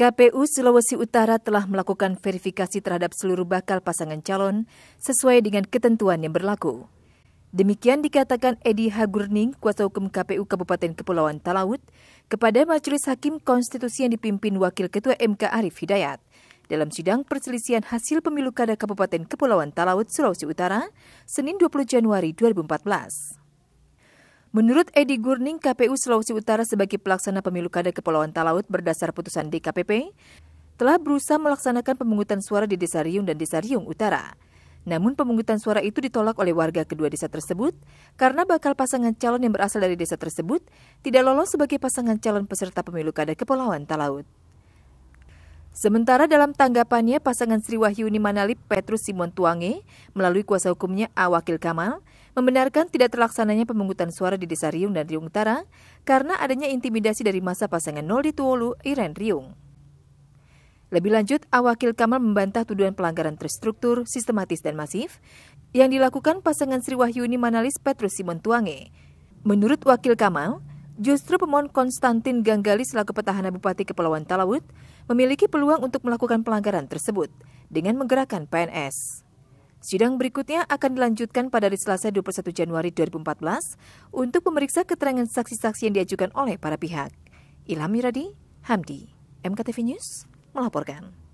KPU Sulawesi Utara telah melakukan verifikasi terhadap seluruh bakal pasangan calon sesuai dengan ketentuan yang berlaku. Demikian dikatakan Edi Hagurning, kuasa hukum KPU Kabupaten Kepulauan Talaut, kepada Majelis Hakim Konstitusi yang dipimpin Wakil Ketua MK Arief Hidayat dalam sidang perselisihan hasil pemilu kada Kabupaten Kepulauan Talaut, Sulawesi Utara, Senin 20 Januari 2014. Menurut Edi Gurning, KPU Sulawesi Utara sebagai pelaksana pemilu kada Kepulauan Talaut berdasar putusan DKPP, telah berusaha melaksanakan pemungutan suara di Desa Riung dan Desa Riung Utara. Namun pemungutan suara itu ditolak oleh warga kedua desa tersebut karena bakal pasangan calon yang berasal dari desa tersebut tidak lolos sebagai pasangan calon peserta pemilu kada Kepulauan Talaut. Sementara dalam tanggapannya, pasangan Sri Wahyuni Manalip Petrus Simon Tuange melalui kuasa hukumnya A. Wakil Kamal membenarkan tidak terlaksananya pemungutan suara di Desa Riung dan Riung Utara karena adanya intimidasi dari masa pasangan Noldi Tuolu, Iren Riung. Lebih lanjut, Awakil Kamal membantah tuduhan pelanggaran terstruktur, sistematis dan masif yang dilakukan pasangan Sri Wahyuni Manalis Petrus Tuange. Menurut Wakil Kamal, justru pemohon Konstantin Ganggali selaku petahana Bupati Kepulauan Talaut memiliki peluang untuk melakukan pelanggaran tersebut dengan menggerakkan PNS. Sidang berikutnya akan dilanjutkan pada hari Selasa 21 Januari 2014 untuk memeriksa keterangan saksi-saksi yang diajukan oleh para pihak. Ilham Miradi, Hamdi, MKTV News melaporkan.